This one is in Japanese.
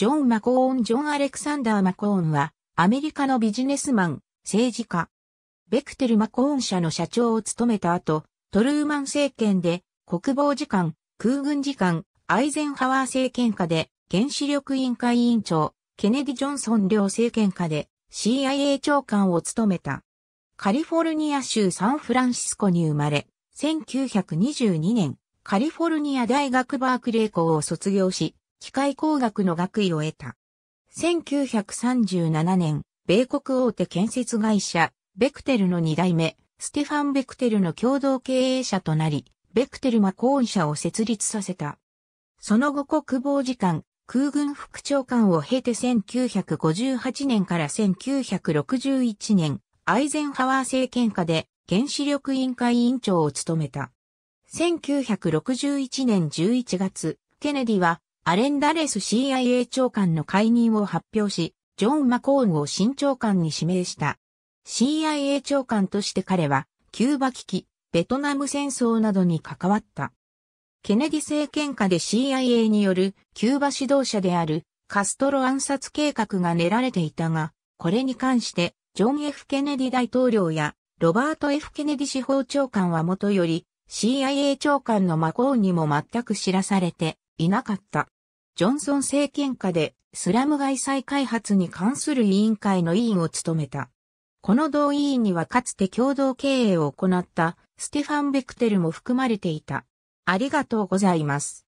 ジョン・マコーン・ジョン・アレクサンダー・マコーンは、アメリカのビジネスマン、政治家。ベクテル・マコーン社の社長を務めた後、トルーマン政権で、国防次官、空軍次官、アイゼンハワー政権下で、原子力委員会委員長、ケネディ・ジョンソン両政権下で、CIA 長官を務めた。カリフォルニア州サンフランシスコに生まれ、1922年、カリフォルニア大学バークレー校を卒業し、機械工学の学位を得た。1937年、米国大手建設会社、ベクテルの2代目、ステファン・ベクテルの共同経営者となり、ベクテルマン社を設立させた。その後国防次官、空軍副長官を経て1958年から1961年、アイゼンハワー政権下で原子力委員会委員長を務めた。1961年11月、ケネディはアレンダレス CIA 長官の解任を発表し、ジョン・マコーンを新長官に指名した。CIA 長官として彼は、キューバ危機、ベトナム戦争などに関わった。ケネディ政権下で CIA によるキューバ指導者であるカストロ暗殺計画が練られていたが、これに関してジョン・ F・ ケネディ大統領やロバート・ F・ ケネディ司法長官はもとより CIA 長官のマコーンにも全く知らされていなかった。ジョンソン政権下でスラム街再開発に関する委員会の委員を務めた。この同委員にはかつて共同経営を行ったステファン・ベクテルも含まれていた。ありがとうございます。